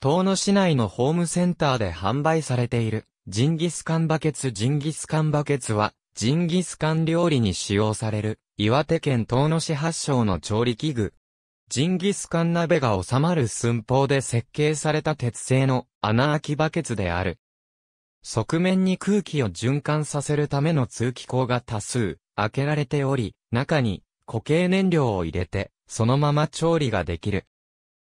遠野市内のホームセンターで販売されている、ジンギスカンバケツジンギスカンバケツは、ジンギスカン料理に使用される、岩手県遠野市発祥の調理器具。ジンギスカン鍋が収まる寸法で設計された鉄製の穴開きバケツである。側面に空気を循環させるための通気口が多数開けられており、中に固形燃料を入れて、そのまま調理ができる。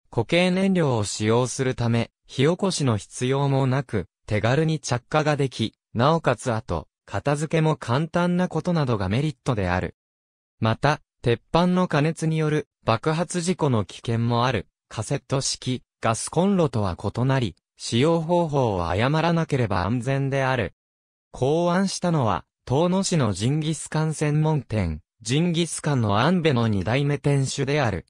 固形燃料を使用するため、火起こしの必要もなく、手軽に着火ができ、なおかつ後、片付けも簡単なことなどがメリットである。また、鉄板の加熱による爆発事故の危険もある、カセット式、ガスコンロとは異なり、使用方法を誤らなければ安全である。考案したのは、東野市のジンギスカン専門店、ジンギスカンのアンベの二代目店主である。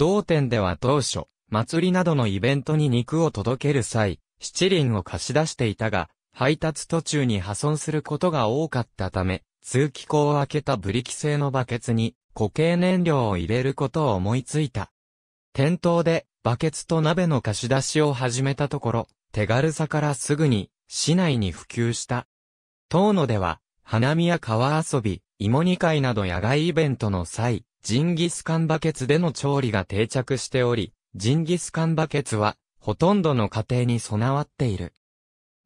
同店では当初、祭りなどのイベントに肉を届ける際、七輪を貸し出していたが、配達途中に破損することが多かったため、通気口を開けたブリキ製のバケツに固形燃料を入れることを思いついた。店頭でバケツと鍋の貸し出しを始めたところ、手軽さからすぐに市内に普及した。遠野では、花見や川遊び、芋煮会など野外イベントの際、ジンギスカンバケツでの調理が定着しており、ジンギスカンバケツは、ほとんどの家庭に備わっている。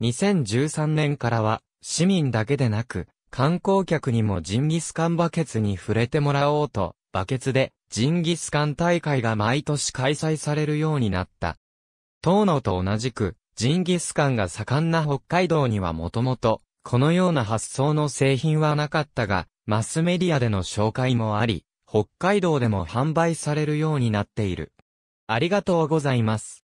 2013年からは、市民だけでなく、観光客にもジンギスカンバケツに触れてもらおうと、バケツでジンギスカン大会が毎年開催されるようになった。東野と同じく、ジンギスカンが盛んな北海道にはもともと、このような発想の製品はなかったが、マスメディアでの紹介もあり、北海道でも販売されるようになっている。ありがとうございます。